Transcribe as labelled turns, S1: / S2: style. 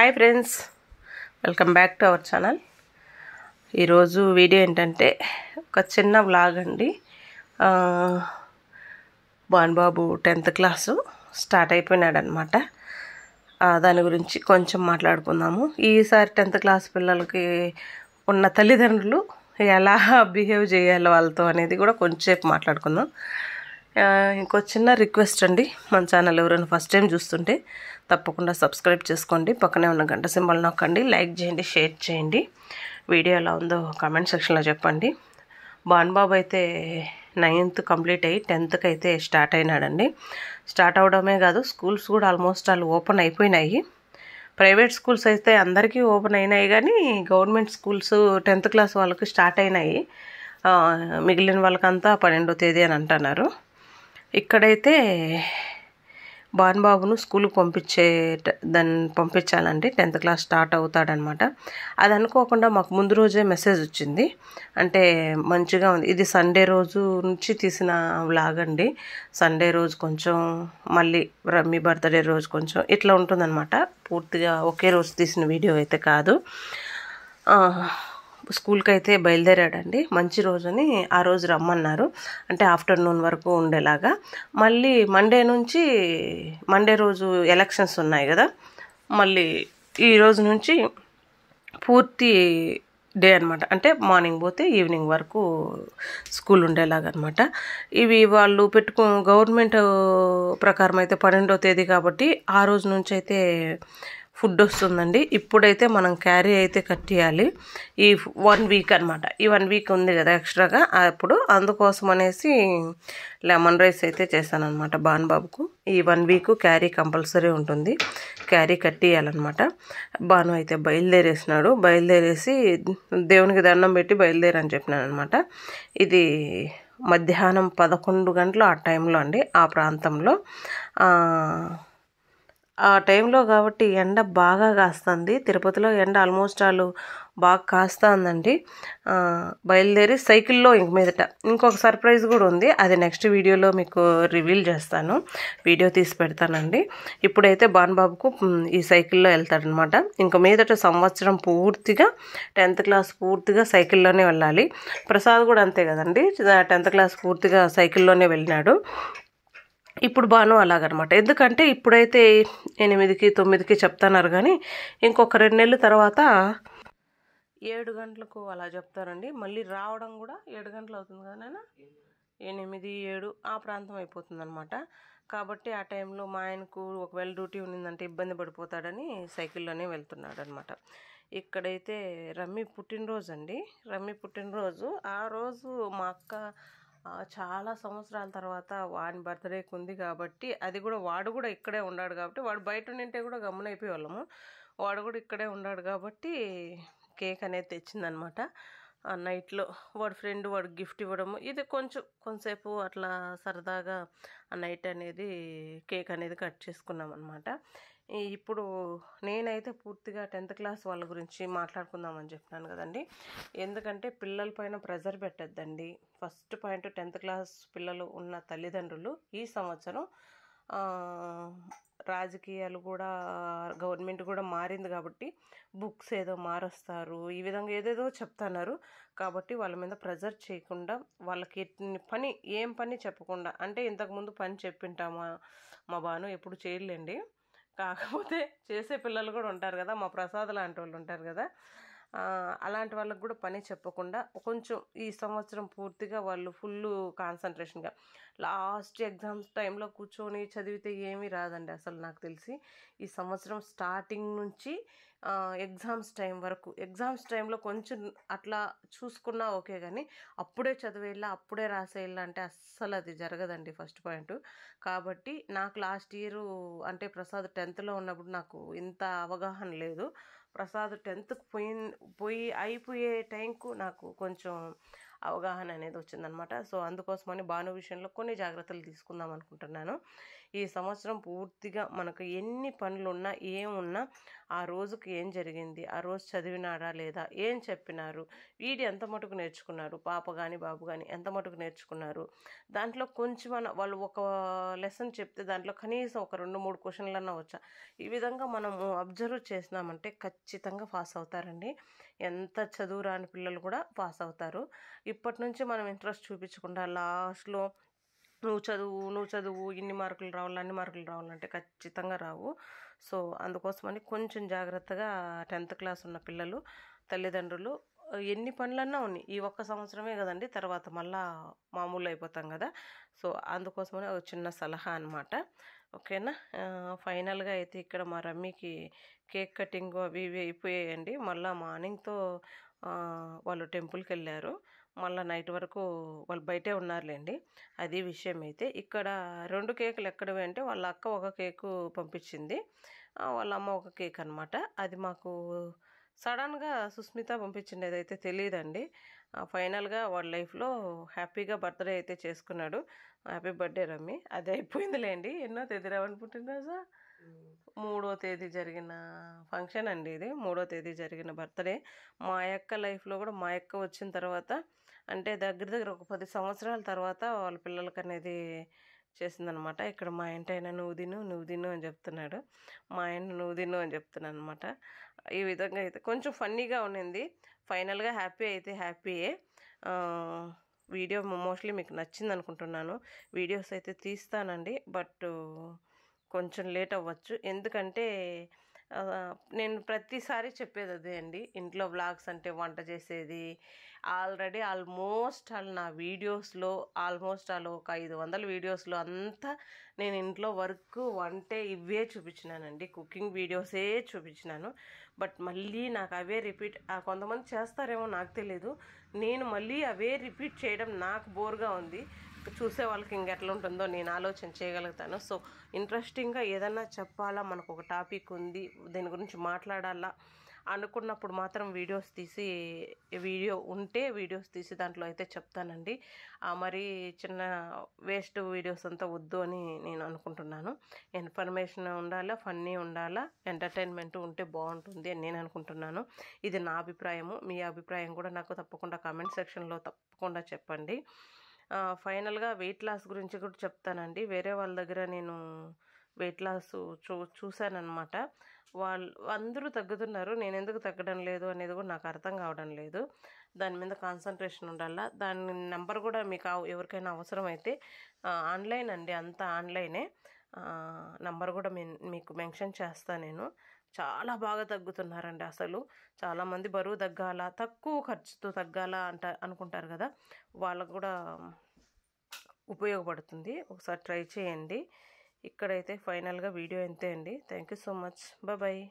S1: hi friends welcome back to our channel ఈరోజు video ఏంటంటే ఒక చిన్న వ్లాగ్ అండి బాబు టెన్త్ క్లాసు స్టార్ట్ అయిపోయినాడనమాట దాని గురించి కొంచెం మాట్లాడుకుందాము ఈసారి టెన్త్ క్లాస్ పిల్లలకి ఉన్న తల్లిదండ్రులు ఎలా బిహేవ్ చేయాలి వాళ్ళతో అనేది కూడా కొంచెంసేపు మాట్లాడుకుందాం ఇంకో చిన్న రిక్వెస్ట్ అండి మన ఛానల్ ఎవరైనా ఫస్ట్ టైం చూస్తుంటే తప్పకుండా సబ్స్క్రైబ్ చేసుకోండి పక్కనే ఉన్న గంట సింబల్ నొక్కండి లైక్ చేయండి షేర్ చేయండి వీడియో ఎలా ఉందో కామెంట్ సెక్షన్లో చెప్పండి బాన్బాబు అయితే నైన్త్ కంప్లీట్ అయ్యి టెన్త్కి అయితే స్టార్ట్ అయినాడండి స్టార్ట్ అవడమే కాదు స్కూల్స్ కూడా ఆల్మోస్ట్ వాళ్ళు ఓపెన్ అయిపోయినాయి ప్రైవేట్ స్కూల్స్ అయితే అందరికీ ఓపెన్ అయినాయి కానీ గవర్నమెంట్ స్కూల్స్ టెన్త్ క్లాస్ వాళ్ళకి స్టార్ట్ అయినాయి మిగిలిన వాళ్ళకంతా పన్నెండో తేదీ అని అంటున్నారు ఇక్కడైతే బాబును స్కూల్కి పంపించే దాన్ని పంపించాలండి టెన్త్ క్లాస్ స్టార్ట్ అవుతాడనమాట అది అనుకోకుండా మాకు ముందు రోజే మెసేజ్ వచ్చింది అంటే మంచిగా ఉంది ఇది సండే రోజు నుంచి తీసిన లాగండి అండి సండే రోజు కొంచెం మళ్ళీ రమ్మీ బర్త్డే రోజు కొంచెం ఇట్లా ఉంటుందన్నమాట పూర్తిగా ఒకే రోజు తీసిన వీడియో అయితే కాదు స్కూల్కి అయితే బయలుదేరాడండి మంచి రోజుని ఆ రోజు రమ్మన్నారు అంటే ఆఫ్టర్నూన్ వరకు ఉండేలాగా మళ్ళీ మండే నుంచి మండే రోజు ఎలక్షన్స్ ఉన్నాయి కదా మళ్ళీ ఈ రోజు నుంచి పూర్తి డే అనమాట అంటే మార్నింగ్ పోతే ఈవినింగ్ వరకు స్కూల్ ఉండేలాగా అనమాట ఇవి వాళ్ళు పెట్టుకు గవర్నమెంట్ ప్రకారం అయితే పన్నెండో తేదీ కాబట్టి ఆ రోజు నుంచి అయితే ఫుడ్ వస్తుందండి ఇప్పుడైతే మనం క్యారీ అయితే కట్టేయాలి ఈ వన్ వీక్ అనమాట ఈ వన్ వీక్ ఉంది కదా ఎక్స్ట్రాగా అప్పుడు అందుకోసం అనేసి లెమన్ రైస్ అయితే చేశానమాట బానుబాబుకు ఈ వన్ వీక్ క్యారీ కంపల్సరీ ఉంటుంది క్యారీ కట్టేయాలన్నమాట బాను అయితే బయలుదేరేసినాడు బయలుదేరేసి దేవునికి దండం పెట్టి బయలుదేరని చెప్పినాను అనమాట ఇది మధ్యాహ్నం పదకొండు గంటలు ఆ టైంలో అండి ఆ ప్రాంతంలో ఆ టైంలో కాబట్టి ఎండ బాగా కాస్తుంది తిరుపతిలో ఎండ ఆల్మోస్ట్ వాళ్ళు బాగా కాస్తుందండి బయలుదేరి సైకిల్లో ఇంక మీదట ఇంకొక సర్ప్రైజ్ కూడా ఉంది అది నెక్స్ట్ వీడియోలో మీకు రివీల్ చేస్తాను వీడియో తీసి పెడతానండి ఇప్పుడైతే బాన్బాబుకు ఈ సైకిల్లో వెళ్తాడనమాట ఇంక మీదట సంవత్సరం పూర్తిగా టెన్త్ క్లాస్ పూర్తిగా సైకిల్లోనే వెళ్ళాలి ప్రసాద్ కూడా అంతే కదండి టెన్త్ క్లాస్ పూర్తిగా సైకిల్లోనే వెళ్ళినాడు ఇప్పుడు బాను అలాగనమాట ఎందుకంటే ఇప్పుడైతే ఎనిమిదికి తొమ్మిదికి చెప్తున్నారు కానీ ఇంకొక రెండు నెలల తర్వాత ఏడు గంటలకు అలా చెప్తారండి మళ్ళీ రావడం కూడా ఏడు గంటలు అవుతుంది కానీ ఎనిమిది ఏడు ఆ ప్రాంతం అయిపోతుంది అనమాట కాబట్టి ఆ టైంలో మా ఆయనకు ఒకవేళ డ్యూటీ ఉన్నిందంటే ఇబ్బంది పడిపోతాడని సైకిల్లోనే వెళ్తున్నాడు అనమాట ఇక్కడైతే రమ్మి పుట్టినరోజు అండి రమ్మి పుట్టినరోజు ఆ రోజు మా అక్క చాలా సంవత్సరాల తర్వాత వాని బర్త్డేకి ఉంది కాబట్టి అది కూడా వాడు కూడా ఇక్కడే ఉన్నాడు కాబట్టి వాడు బయట ఉంటే కూడా గమ్మునైపోయే వాళ్ళము వాడు కూడా ఇక్కడే ఉన్నాడు కాబట్టి కేక్ అనేది తెచ్చిందనమాట ఆ నైట్లో వాడి ఫ్రెండ్ వాడు గిఫ్ట్ ఇవ్వడము ఇది కొంచెం కొంతసేపు అట్లా సరదాగా ఆ నైట్ అనేది కేక్ అనేది కట్ చేసుకున్నాం అనమాట ఇప్పుడు నేనైతే పూర్తిగా టెన్త్ క్లాస్ వాళ్ళ గురించి మాట్లాడుకుందామని చెప్పినాను కదండి ఎందుకంటే పిల్లల పైన ప్రెజర్ పెట్టద్దండి ఫస్ట్ పాయింట్ టెన్త్ క్లాస్ పిల్లలు ఉన్న తల్లిదండ్రులు ఈ సంవత్సరం రాజకీయాలు కూడా గవర్నమెంట్ కూడా మారింది కాబట్టి బుక్స్ ఏదో మారుస్తారు ఈ విధంగా ఏదేదో చెప్తున్నారు కాబట్టి వాళ్ళ మీద ప్రెజర్ చేయకుండా వాళ్ళకి పని ఏం పని చెప్పకుండా అంటే ఇంతకుముందు పని చెప్పింటామా మా బాను ఎప్పుడు చేయలేండి కాకపోతే చేసే పిల్లలు కూడా ఉంటారు కదా మా ప్రసాద్ లాంటి వాళ్ళు ఉంటారు కదా అలాంటి వాళ్ళకు కూడా పని చెప్పకుండా కొంచెం ఈ సంవత్సరం పూర్తిగా వాళ్ళు ఫుల్ కాన్సన్ట్రేషన్గా లాస్ట్ ఎగ్జామ్స్ టైంలో కూర్చొని చదివితే ఏమీ రాదండి అసలు నాకు తెలిసి ఈ సంవత్సరం స్టార్టింగ్ నుంచి ఎగ్జామ్స్ టైం వరకు ఎగ్జామ్స్ టైంలో కొంచెం అట్లా చూసుకున్నా ఓకే కానీ అప్పుడే చదివేలా అప్పుడే రాసేయాల అంటే అస్సలు అది జరగదండి ఫస్ట్ పాయింట్ కాబట్టి నాకు లాస్ట్ ఇయర్ అంటే ప్రసాద్ టెన్త్లో ఉన్నప్పుడు నాకు ఇంత అవగాహన లేదు ప్రసాద్ టెన్త్కి పోయి పోయి అయిపోయే టైంకు నాకు కొంచెం అవగాహన అనేది వచ్చిందనమాట సో అందుకోసమని భాను విషయంలో కొన్ని జాగ్రత్తలు తీసుకుందాం అనుకుంటున్నాను ఈ సంవత్సరం పూర్తిగా మనకు ఎన్ని పనులు ఉన్నా ఏమున్నా ఆ రోజుకి ఏం జరిగింది ఆ రోజు చదివినాడా లేదా ఏం చెప్పినారు వీడు ఎంత మటుకు నేర్చుకున్నారు పాప కానీ బాబు కానీ ఎంత మటుకు నేర్చుకున్నారు దాంట్లో కొంచెం వాళ్ళు ఒక లెసన్ చెప్తే దాంట్లో కనీసం ఒక రెండు మూడు క్వశ్చన్లన్నా వచ్చా ఈ విధంగా మనము అబ్జర్వ్ చేసినామంటే ఖచ్చితంగా పాస్ అవుతారండి ఎంత చదువు రాని పిల్లలు కూడా పాస్ అవుతారు ఇప్పటి నుంచి మనం ఇంట్రెస్ట్ చూపించకుండా లాస్ట్లో నువ్వు చదువు నువ్వు చదువు ఇన్ని మార్కులు రావాలి అన్ని మార్కులు రావాలంటే ఖచ్చితంగా రావు సో అందుకోసమని కొంచెం జాగ్రత్తగా టెన్త్ క్లాస్ ఉన్న పిల్లలు తల్లిదండ్రులు ఎన్ని పనులన్నా ఉన్నాయి ఈ ఒక్క సంవత్సరమే కదండి తర్వాత మళ్ళా మామూలు అయిపోతాం కదా సో అందుకోసమని ఒక చిన్న సలహా అనమాట ఓకేనా ఫైనల్గా అయితే ఇక్కడ మా రమ్మీకి కేక్ కటింగ్ అవి ఇవి అయిపోయాయండి మళ్ళీ మార్నింగ్తో వాళ్ళు టెంపుల్కి వెళ్ళారు మళ్ళీ నైట్ వరకు వాళ్ళు బయటే ఉన్నారులేండి అది విషయం అయితే ఇక్కడ రెండు కేకులు ఎక్కడవి అంటే వాళ్ళ అక్క ఒక కేకు పంపించింది వాళ్ళ అమ్మ ఒక కేక్ అనమాట అది మాకు సడన్గా సుస్మిత పంపించింది ఏదైతే తెలియదండి ఫైనల్గా వాళ్ళ లైఫ్లో హ్యాపీగా బర్త్డే అయితే చేసుకున్నాడు హ్యాపీ బర్త్డే రమ్మి అది అయిపోయిందిలేండి ఎన్నో తెదిరావనుకుంటున్నా సార్ మూడో తేదీ జరిగిన ఫంక్షన్ అండి ఇది మూడో తేదీ జరిగిన బర్త్డే మా యొక్క లైఫ్లో కూడా మా యొక్క వచ్చిన తర్వాత అంటే దగ్గర దగ్గర ఒక పది సంవత్సరాల తర్వాత వాళ్ళ పిల్లలకి అనేది చేసిందనమాట ఇక్కడ మా ఇంటి అయినా నువ్వు తిను నువ్వు తిను అని చెప్తున్నాడు మా ఆయన నువ్వు తిను అని చెప్తున్నాను అనమాట ఈ విధంగా అయితే కొంచెం ఫన్నీగా ఉండింది ఫైనల్గా హ్యాపీ అయితే హ్యాపీయే వీడియో మోస్ట్లీ మీకు నచ్చింది అనుకుంటున్నాను వీడియోస్ అయితే తీస్తానండి బట్ కొంచెం లేట్ అవ్వచ్చు ఎందుకంటే నేను ప్రతిసారి చెప్పేది అదే అండి ఇంట్లో వ్లాగ్స్ అంటే వంట చేసేది ఆల్రెడీ ఆల్మోస్ట్ ఆల్ నా వీడియోస్లో ఆల్మోస్ట్ ఆల్ ఒక ఐదు వందల వీడియోస్లో అంతా నేను ఇంట్లో వర్క్ వంటే ఇవే చూపించినానండి కుకింగ్ వీడియోసే చూపించినాను బట్ మళ్ళీ నాకు అవే రిపీట్ కొంతమంది చేస్తారేమో నాకు తెలీదు నేను మళ్ళీ అవే రిపీట్ చేయడం నాకు బోర్గా ఉంది చూసే వాళ్ళకి ఎట్లా ఉంటుందో నేను ఆలోచన చేయగలుగుతాను సో ఇంట్రెస్టింగ్గా ఏదన్నా చెప్పాలా మనకు ఒక టాపిక్ ఉంది దీని గురించి మాట్లాడాలా అనుకున్నప్పుడు మాత్రం వీడియోస్ తీసి వీడియో ఉంటే వీడియోస్ తీసి దాంట్లో అయితే చెప్తానండి మరి చిన్న వేస్ట్ వీడియోస్ అంతా వద్దు అని నేను అనుకుంటున్నాను ఇన్ఫర్మేషన్ ఉండాలా ఫన్నీ ఉండాలా ఎంటర్టైన్మెంట్ ఉంటే బాగుంటుంది అని నేను అనుకుంటున్నాను ఇది నా అభిప్రాయము మీ అభిప్రాయం కూడా నాకు తప్పకుండా కామెంట్ సెక్షన్లో తప్పకుండా చెప్పండి ఫైనల్గా వెయిట్ లాస్ గురించి కూడా చెప్తానండి వేరే వాళ్ళ దగ్గర నేను వెయిట్ లాస్ చూ చూశానమాట వాళ్ళు అందరూ తగ్గుతున్నారు నేను ఎందుకు తగ్గడం లేదు అనేది కూడా నాకు అర్థం కావడం లేదు దాని మీద కాన్సన్ట్రేషన్ ఉండాలా దాని నెంబర్ కూడా మీకు ఎవరికైనా అవసరమైతే ఆన్లైన్ అండి అంతా ఆన్లైనే నంబర్ కూడా మీకు మెన్షన్ చేస్తాను నేను చాలా బాగా తగ్గుతున్నారండి అసలు చాలామంది బరువు తగ్గాల తక్కువ ఖర్చుతో తగ్గాల అంట అనుకుంటారు కదా వాళ్ళకు కూడా ఉపయోగపడుతుంది ఒకసారి ట్రై చేయండి ఇక్కడైతే ఫైనల్గా వీడియో ఎంతే అండి thank you so much bye